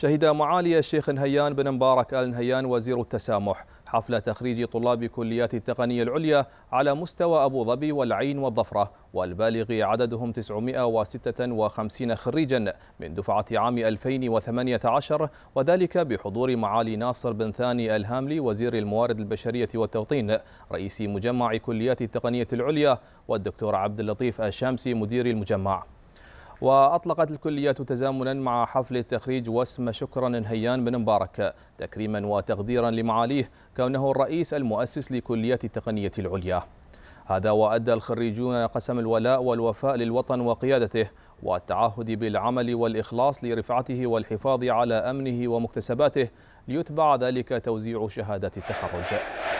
شهد معالي الشيخ نهيان بن مبارك آل نهيان وزير التسامح حفل تخريج طلاب كليات التقنية العليا على مستوى أبو ظبي والعين والظفرة والبالغ عددهم 956 خريجا من دفعة عام 2018 وذلك بحضور معالي ناصر بن ثاني الهاملي وزير الموارد البشرية والتوطين رئيس مجمع كليات التقنية العليا والدكتور عبد اللطيف الشامسي مدير المجمع وأطلقت الكليات تزامنا مع حفل التخريج واسم شكرا هيان بن مبارك تكريما وتقديرا لمعاليه كونه الرئيس المؤسس لكلية التقنية العليا هذا وأدى الخريجون قسم الولاء والوفاء للوطن وقيادته والتعهد بالعمل والإخلاص لرفعته والحفاظ على أمنه ومكتسباته ليتبع ذلك توزيع شهادة التخرج